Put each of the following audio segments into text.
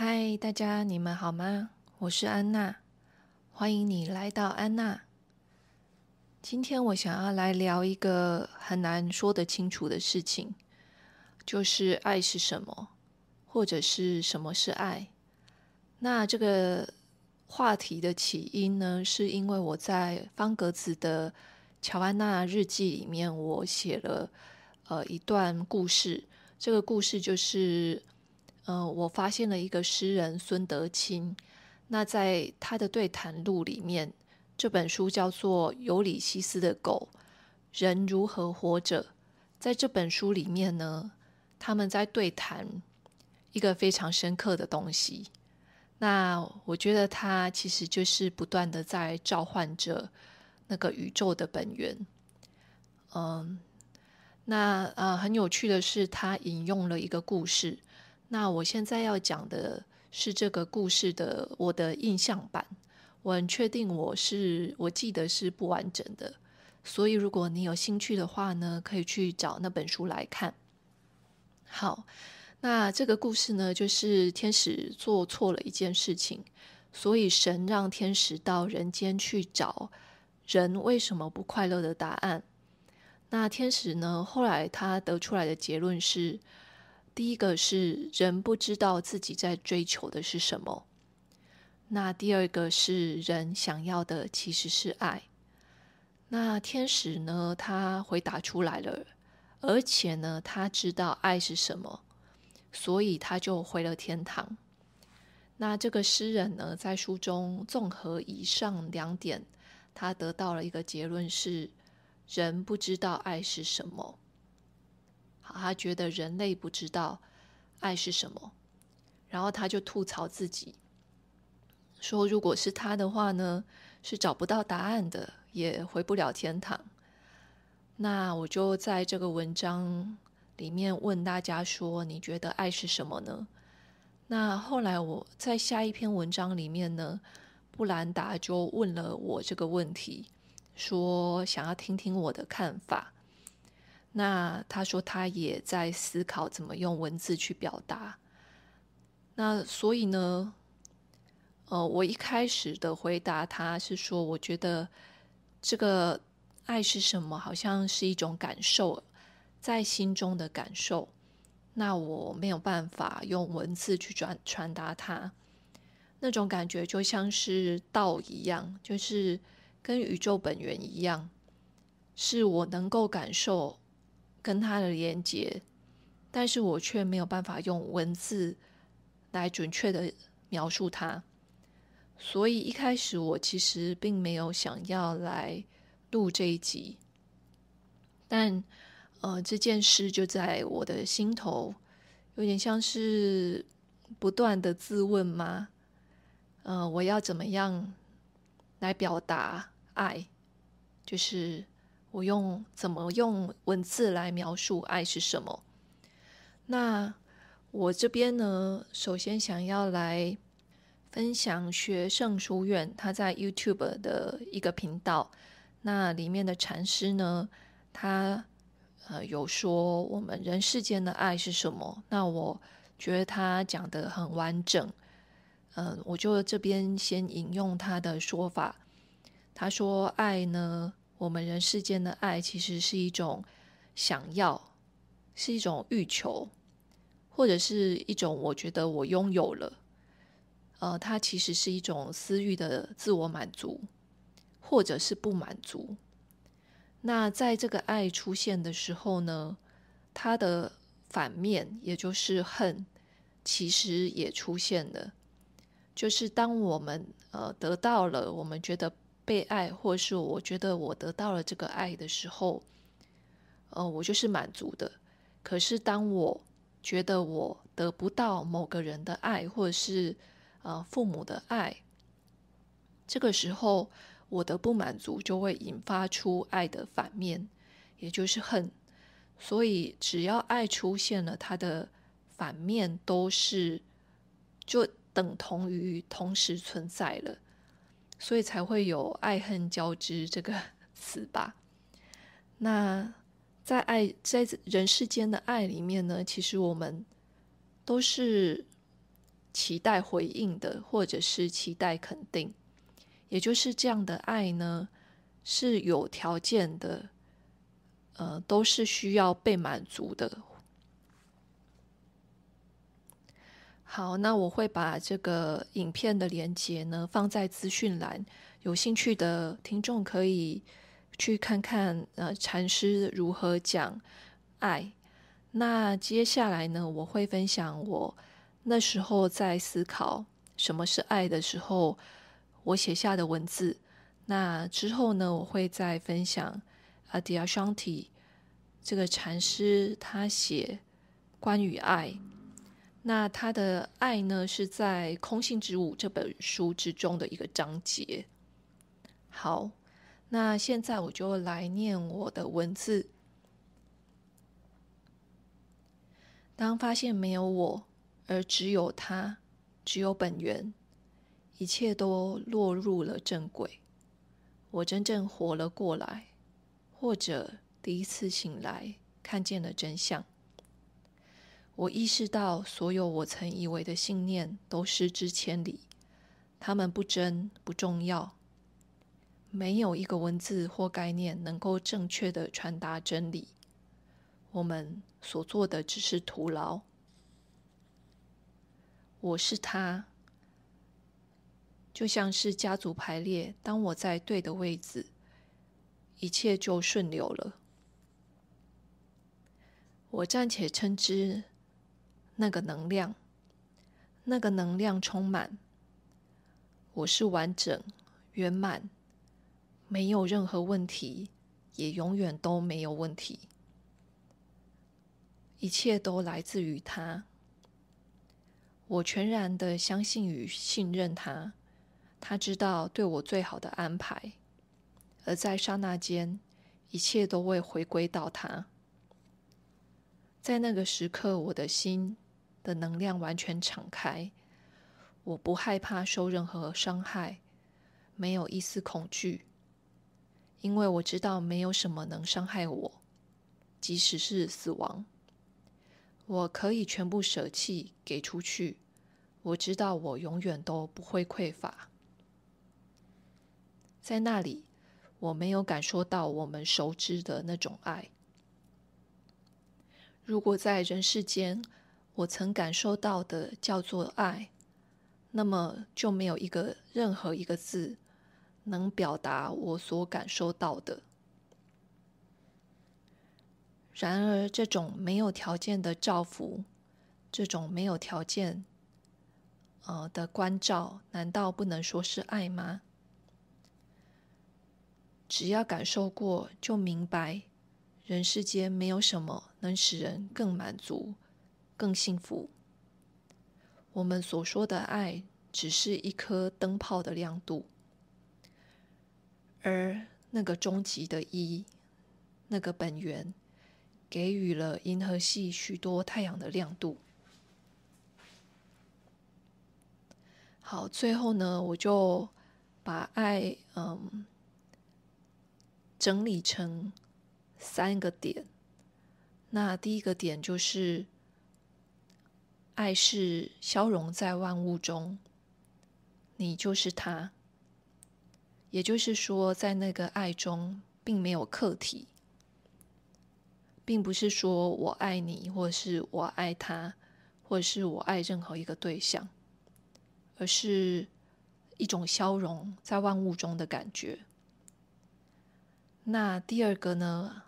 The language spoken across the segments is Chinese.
嗨，大家你们好吗？我是安娜，欢迎你来到安娜。今天我想要来聊一个很难说得清楚的事情，就是爱是什么，或者是什么是爱。那这个话题的起因呢，是因为我在方格子的乔安娜日记里面，我写了呃一段故事。这个故事就是。嗯，我发现了一个诗人孙德清，那在他的对谈录里面，这本书叫做《尤里西斯的狗：人如何活着》。在这本书里面呢，他们在对谈一个非常深刻的东西。那我觉得他其实就是不断的在召唤着那个宇宙的本源。嗯，那啊，很有趣的是，他引用了一个故事。那我现在要讲的是这个故事的我的印象版，我很确定我是我记得是不完整的，所以如果你有兴趣的话呢，可以去找那本书来看。好，那这个故事呢，就是天使做错了一件事情，所以神让天使到人间去找人为什么不快乐的答案。那天使呢，后来他得出来的结论是。第一个是人不知道自己在追求的是什么，那第二个是人想要的其实是爱。那天使呢，他回答出来了，而且呢，他知道爱是什么，所以他就回了天堂。那这个诗人呢，在书中综合以上两点，他得到了一个结论：是人不知道爱是什么。他觉得人类不知道爱是什么，然后他就吐槽自己，说：“如果是他的话呢，是找不到答案的，也回不了天堂。”那我就在这个文章里面问大家说：“你觉得爱是什么呢？”那后来我在下一篇文章里面呢，布兰达就问了我这个问题，说：“想要听听我的看法。”那他说他也在思考怎么用文字去表达。那所以呢，呃，我一开始的回答他是说，我觉得这个爱是什么，好像是一种感受，在心中的感受。那我没有办法用文字去转传达它，那种感觉就像是道一样，就是跟宇宙本源一样，是我能够感受。跟他的连接，但是我却没有办法用文字来准确的描述他。所以一开始我其实并没有想要来录这一集，但呃这件事就在我的心头，有点像是不断的自问吗？呃，我要怎么样来表达爱？就是。我用怎么用文字来描述爱是什么？那我这边呢，首先想要来分享学圣书院他在 YouTube 的一个频道，那里面的禅师呢，他呃有说我们人世间的爱是什么？那我觉得他讲的很完整，嗯，我就这边先引用他的说法，他说爱呢。我们人世间的爱，其实是一种想要，是一种欲求，或者是一种我觉得我拥有了，呃，它其实是一种私欲的自我满足，或者是不满足。那在这个爱出现的时候呢，它的反面也就是恨，其实也出现了。就是当我们呃得到了，我们觉得。被爱，或是我觉得我得到了这个爱的时候，呃，我就是满足的。可是当我觉得我得不到某个人的爱，或者是呃父母的爱，这个时候我的不满足就会引发出爱的反面，也就是恨。所以只要爱出现了，它的反面都是就等同于同时存在了。所以才会有“爱恨交织”这个 词吧？那在爱在人世间的爱里面呢，其实我们都是期待回应的，或者是期待肯定。也就是这样的爱呢，是有条件的，呃，都是需要被满足的。好，那我会把这个影片的连接呢放在资讯栏，有兴趣的听众可以去看看。呃，禅师如何讲爱？那接下来呢，我会分享我那时候在思考什么是爱的时候，我写下的文字。那之后呢，我会再分享阿迪亚双体这个禅师他写关于爱。那他的爱呢，是在《空性之舞》这本书之中的一个章节。好，那现在我就来念我的文字。当发现没有我，而只有他，只有本源，一切都落入了正轨，我真正活了过来，或者第一次醒来，看见了真相。我意识到，所有我曾以为的信念都失之千里。他们不真不重要，没有一个文字或概念能够正确的传达真理。我们所做的只是徒劳。我是他，就像是家族排列，当我在对的位置，一切就顺流了。我暂且称之。那个能量，那个能量充满。我是完整圆满，没有任何问题，也永远都没有问题。一切都来自于他。我全然的相信与信任他。他知道对我最好的安排。而在刹那间，一切都会回归到他。在那个时刻，我的心。的能量完全敞开，我不害怕受任何伤害，没有一丝恐惧，因为我知道没有什么能伤害我，即使是死亡，我可以全部舍弃给出去。我知道我永远都不会匮乏，在那里，我没有感受到我们熟知的那种爱。如果在人世间，我曾感受到的叫做爱，那么就没有一个任何一个字能表达我所感受到的。然而，这种没有条件的照拂，这种没有条件呃的关照，难道不能说是爱吗？只要感受过，就明白，人世间没有什么能使人更满足。更幸福。我们所说的爱，只是一颗灯泡的亮度，而那个终极的一，那个本源，给予了银河系许多太阳的亮度。好，最后呢，我就把爱嗯整理成三个点。那第一个点就是。爱是消融在万物中，你就是他。也就是说，在那个爱中，并没有客体，并不是说我爱你，或者是我爱他，或者是我爱任何一个对象，而是一种消融在万物中的感觉。那第二个呢？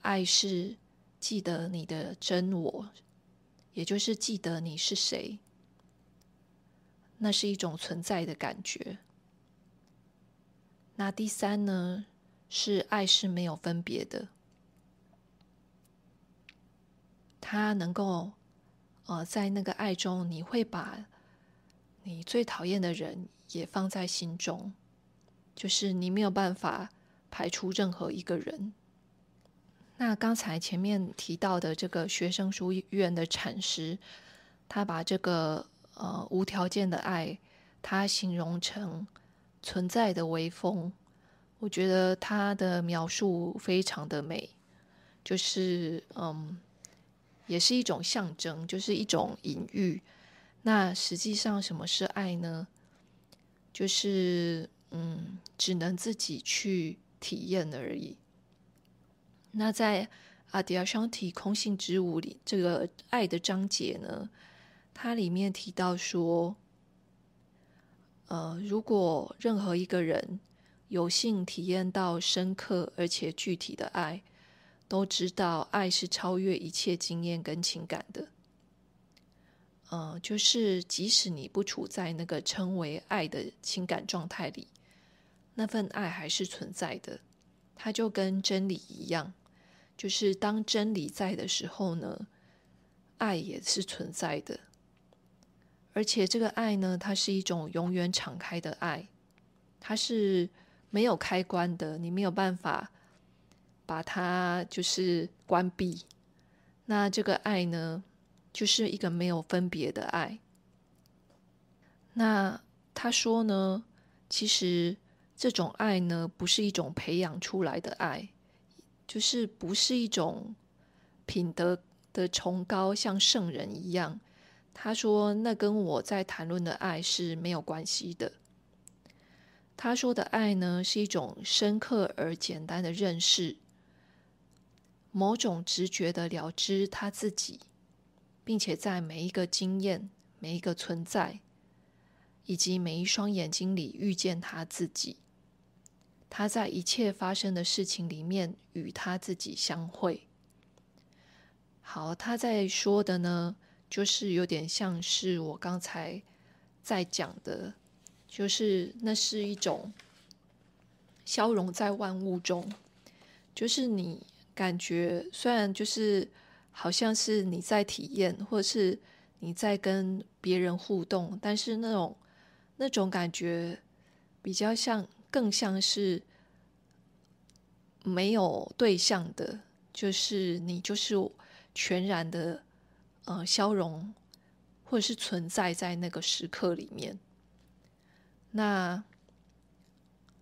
爱是记得你的真我。也就是记得你是谁，那是一种存在的感觉。那第三呢，是爱是没有分别的，它能够，呃，在那个爱中，你会把，你最讨厌的人也放在心中，就是你没有办法排除任何一个人。那刚才前面提到的这个学生书院的禅师，他把这个呃无条件的爱，他形容成存在的微风，我觉得他的描述非常的美，就是嗯，也是一种象征，就是一种隐喻。那实际上什么是爱呢？就是嗯，只能自己去体验而已。那在阿迪亚双体空性之舞里这个爱的章节呢，它里面提到说，呃，如果任何一个人有幸体验到深刻而且具体的爱，都知道爱是超越一切经验跟情感的。呃，就是即使你不处在那个称为爱的情感状态里，那份爱还是存在的，它就跟真理一样。就是当真理在的时候呢，爱也是存在的，而且这个爱呢，它是一种永远敞开的爱，它是没有开关的，你没有办法把它就是关闭。那这个爱呢，就是一个没有分别的爱。那他说呢，其实这种爱呢，不是一种培养出来的爱。就是不是一种品德的崇高，像圣人一样。他说，那跟我在谈论的爱是没有关系的。他说的爱呢，是一种深刻而简单的认识，某种直觉的了知他自己，并且在每一个经验、每一个存在以及每一双眼睛里遇见他自己。他在一切发生的事情里面与他自己相会。好，他在说的呢，就是有点像是我刚才在讲的，就是那是一种消融在万物中，就是你感觉虽然就是好像是你在体验，或者是你在跟别人互动，但是那种那种感觉比较像。更像是没有对象的，就是你，就是全然的，呃，消融，或者是存在在那个时刻里面。那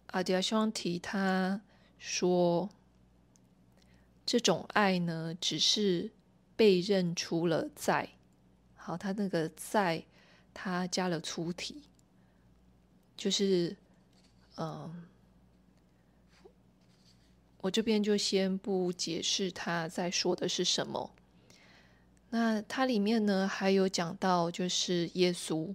阿迪亚希旺提他说，这种爱呢，只是被认出了在。好，他那个在，他加了粗体，就是。嗯，我这边就先不解释他在说的是什么。那他里面呢，还有讲到就是耶稣，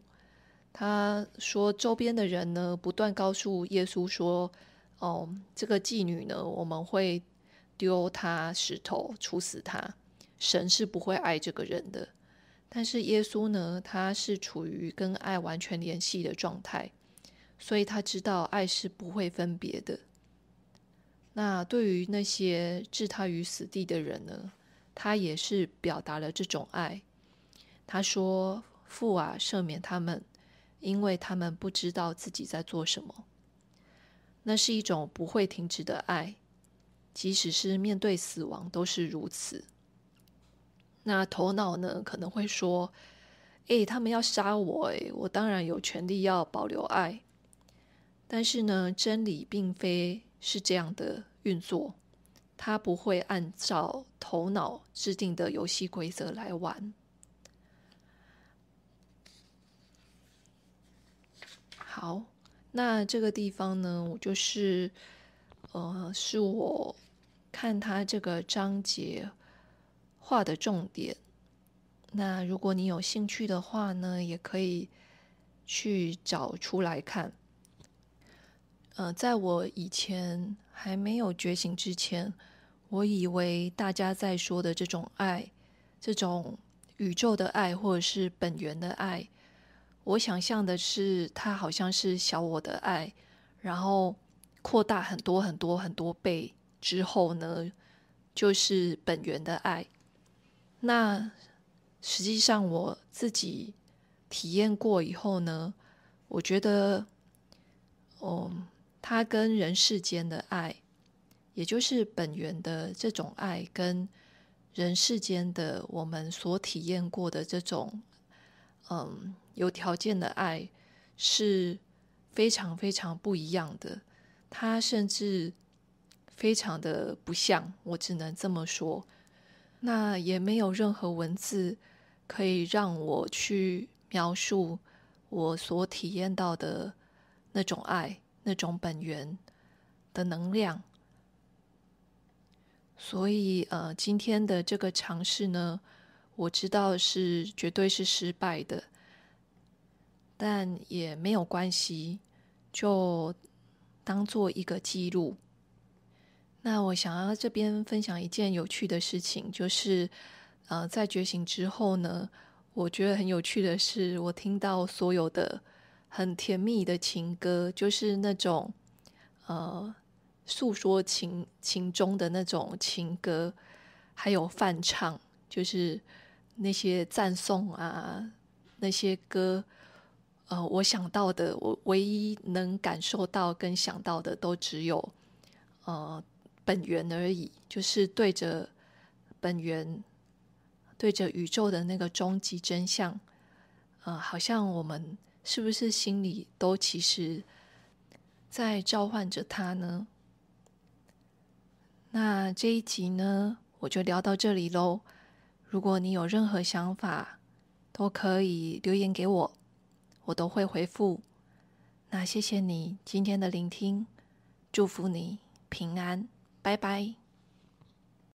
他说周边的人呢，不断告诉耶稣说：“哦，这个妓女呢，我们会丢她石头，处死她。神是不会爱这个人的。”但是耶稣呢，他是处于跟爱完全联系的状态。所以他知道爱是不会分别的。那对于那些置他于死地的人呢，他也是表达了这种爱。他说：“父啊，赦免他们，因为他们不知道自己在做什么。”那是一种不会停止的爱，即使是面对死亡都是如此。那头脑呢可能会说：“诶，他们要杀我，诶，我当然有权利要保留爱。”但是呢，真理并非是这样的运作，它不会按照头脑制定的游戏规则来玩。好，那这个地方呢，我就是，呃，是我看他这个章节画的重点。那如果你有兴趣的话呢，也可以去找出来看。呃，在我以前还没有觉醒之前，我以为大家在说的这种爱，这种宇宙的爱或者是本源的爱，我想象的是它好像是小我的爱，然后扩大很多很多很多倍之后呢，就是本源的爱。那实际上我自己体验过以后呢，我觉得，哦。他跟人世间的爱，也就是本源的这种爱，跟人世间的我们所体验过的这种，嗯，有条件的爱是非常非常不一样的。它甚至非常的不像，我只能这么说。那也没有任何文字可以让我去描述我所体验到的那种爱。那种本源的能量，所以呃，今天的这个尝试呢，我知道是绝对是失败的，但也没有关系，就当做一个记录。那我想要这边分享一件有趣的事情，就是呃，在觉醒之后呢，我觉得很有趣的是，我听到所有的。很甜蜜的情歌，就是那种呃诉说情情中的那种情歌，还有泛唱，就是那些赞颂啊，那些歌，呃，我想到的，我唯一能感受到跟想到的，都只有呃本源而已，就是对着本源，对着宇宙的那个终极真相，呃，好像我们。是不是心里都其实在召唤着他呢？那这一集呢，我就聊到这里喽。如果你有任何想法，都可以留言给我，我都会回复。那谢谢你今天的聆听，祝福你平安，拜拜。